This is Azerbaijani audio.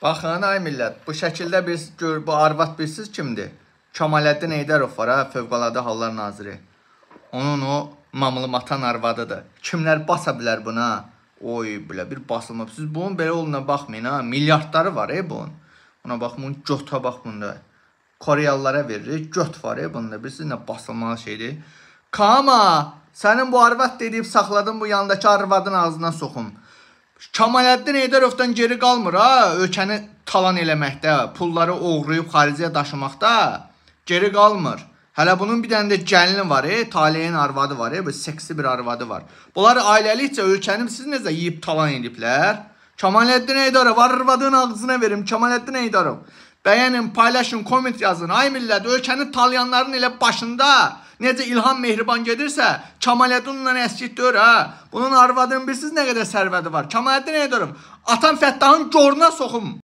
Baxın, ay millət, bu şəkildə bir gör, bu arvad bilsiz kimdir? Kamaləddin Eydərov var, ha, Fövqəladə Hallar Naziri. Onun o mamılı matan arvadıdır. Kimlər basa bilər buna? Oy, belə bir basılmab. Siz bunun belə oluna baxmayın, ha, milyardları var, e, bunun. Ona bax, bunun götə bax bunda. Koreyalılara veririk, göt var, e, bunda. Bilirsiniz, nə basılmalı şeydir. Kama, sənin bu arvad deyib saxladım bu yandakı arvadın ağzına soxum. Kamaləddin Eydarovdan geri qalmır ha, ölkəni talan eləməkdə, pulları oğruyub xaricəyə daşımaqda geri qalmır. Hələ bunun bir dənə də gəlini var, e, taleyin arvadı var, e, bu seksli bir arvadı var. Bunlar ailəlikcə ölkəni siz necə yeyib talan ediblər? Kamaləddin Eydarov arvadın ağzına verim Kamaləddin Eydarov. Bəyənin, paylaşın, komment yazın. Ay millət, ölkəni talayanların elə başında Necə İlham Mehriban gedirsə, Kamaləddinlə əskik deyir hə. Bunun arvadının bilirsiz nə qədər sərvəti var. Kamaləddin nə deyirəm? Atam Fəttahın goruna soxum.